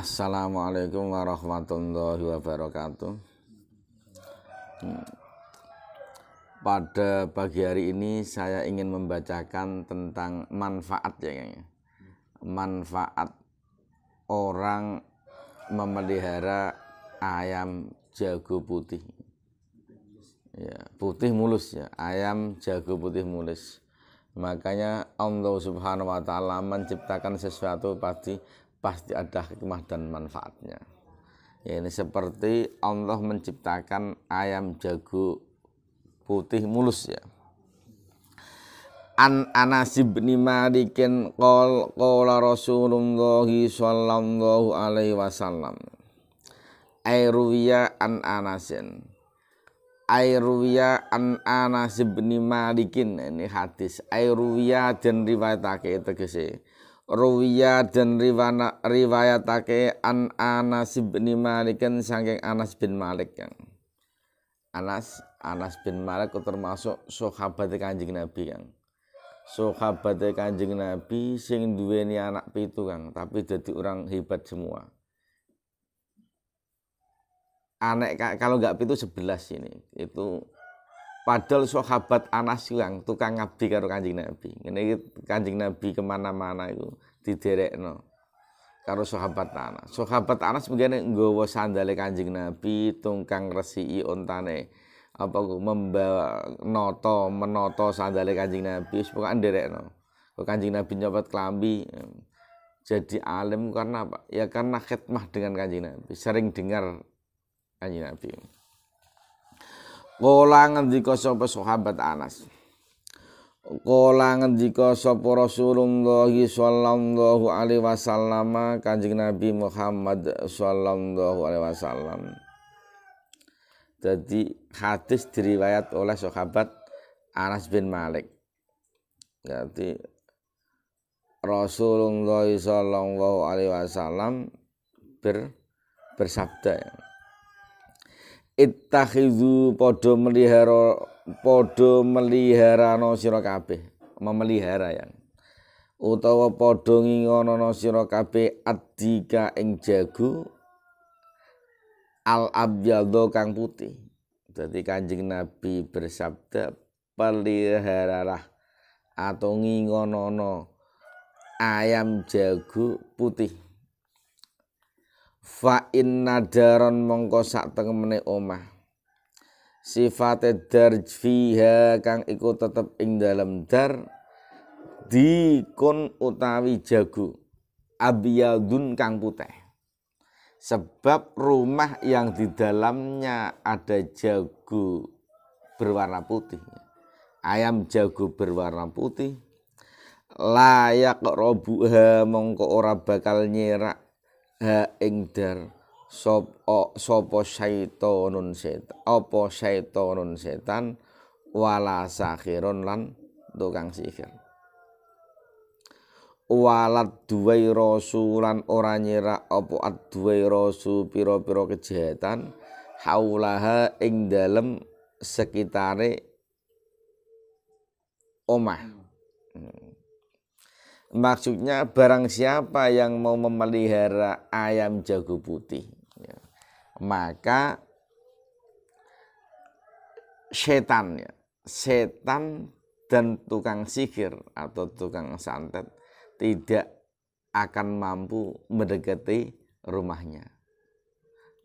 Assalamualaikum warahmatullahi wabarakatuh. Hmm. Pada pagi hari ini saya ingin membacakan tentang manfaat ya, ya Manfaat orang memelihara ayam jago putih. Ya, putih mulus ya, ayam jago putih mulus. Makanya Allah Subhanahu wa taala menciptakan sesuatu pasti pasti ada hikmah dan manfaatnya. Ya, ini seperti Allah menciptakan ayam jago putih mulus ya. An Anas bin Malik qol qala Rasulullah sallallahu alaihi wasallam. Airuya an Anasin. Airuya an Anas bin Malik ini hadis. Airuya dan riwayatake tegese ruwiya dan riwana, riwayatake an Anas bin Malik saking Anas bin Malik kan. Anas Anas bin Malik termasuk sahabat Kanjeng Nabi kan. Sahabat Kanjeng Nabi sing duweni anak pitu kan, tapi jadi orang hebat semua. Anak kalau nggak pitu sebelas ini itu Padahal sahabat Anas yang tukang ngabdi karo Kanjeng Nabi. ini Kanjeng Nabi kemana mana itu no, karo sahabat Anas. Sahabat Anas mungkin nggawa sandale Kanjeng Nabi, tungkang resi ontane apa membawa noto menoto sandale Kanjeng Nabi wis no, nderekno. Kanjeng Nabi nyobat kelambi jadi alim karena apa? Ya karena khidmah dengan Kanjeng Nabi, sering dengar Kanjeng Nabi. Kala ngendika sapa sahabat Anas. Kala ngendika sapa Rasulullah sallallahu alaihi wasallam Kanjeng Nabi Muhammad sallallahu alaihi wasallam. Jadi hadis diriwayat oleh sahabat Anas bin Malik. Jadi Rasulullah sallallahu alaihi wasallam ber, bersabda ya. ittakhidhu podo melihara padha meliharana sira kabeh memelihara yang utawa padha ngingonana sira kabeh adika ing jago al abyadho kang putih dadi kanjeng nabi bersabda peliharalah ngono ngingonana ayam jago putih fa in nadaron mongko sak temene omah sifate darj fiha kang iku tetep ing dalam dar dikun utawi jago abiyadun kang putih sebab rumah yang di dalamnya ada jago berwarna putih ayam jago berwarna putih layak robuha mongko ora bakal nyerak ha ing sopo sapa sapa syaitonun setan apa syaitonun setan wala sakhirun lan tukang sihir walat duwe rasulan ora nyira apa duwe rasul pira-pira kejahatan haulaha ing dalem sekitare omah hmm. Maksudnya barang siapa yang mau memelihara ayam jago putih, ya, maka setan ya, setan dan tukang sihir atau tukang santet tidak akan mampu mendekati rumahnya.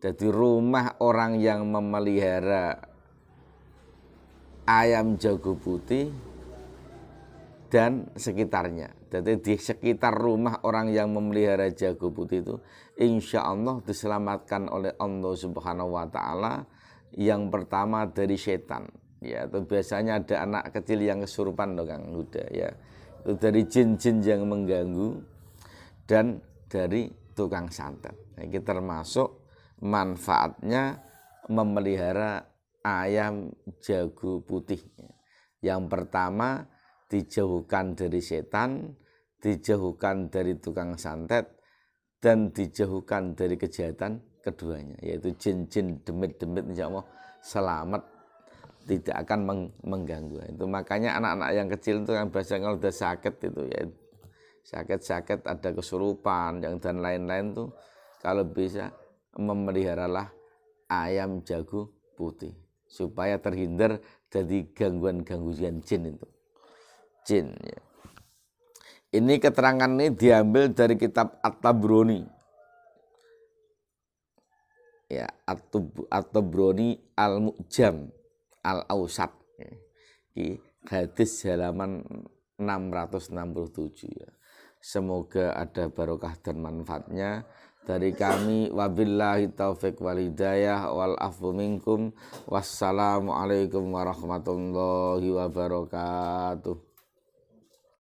Jadi rumah orang yang memelihara ayam jago putih dan sekitarnya. Jadi di sekitar rumah orang yang memelihara jago putih itu, insya Allah diselamatkan oleh Allah Subhanahu Wa Taala. Yang pertama dari setan, ya itu biasanya ada anak kecil yang kesurupan loh Kang Huda ya. Itu dari jin-jin yang mengganggu dan dari tukang santet. Nah, ini termasuk manfaatnya memelihara ayam jago putih. Yang pertama, dijauhkan dari setan, dijauhkan dari tukang santet, dan dijauhkan dari kejahatan keduanya, yaitu jin-jin demit-demit insya Allah selamat tidak akan meng mengganggu itu makanya anak-anak yang kecil itu kan biasanya kalau udah sakit itu ya sakit-sakit ada kesurupan yang dan lain-lain tuh kalau bisa memeliharalah ayam jago putih supaya terhindar dari gangguan-gangguan jin itu jin. Ya. Ini keterangan ini diambil dari kitab At-Tabroni. Ya, At-Tabroni Al-Mu'jam Al-Ausat. Ya. hadis halaman 667 ya. Semoga ada barokah dan manfaatnya dari kami wabillahi taufik wal hidayah wal afu minkum wassalamualaikum warahmatullahi wabarakatuh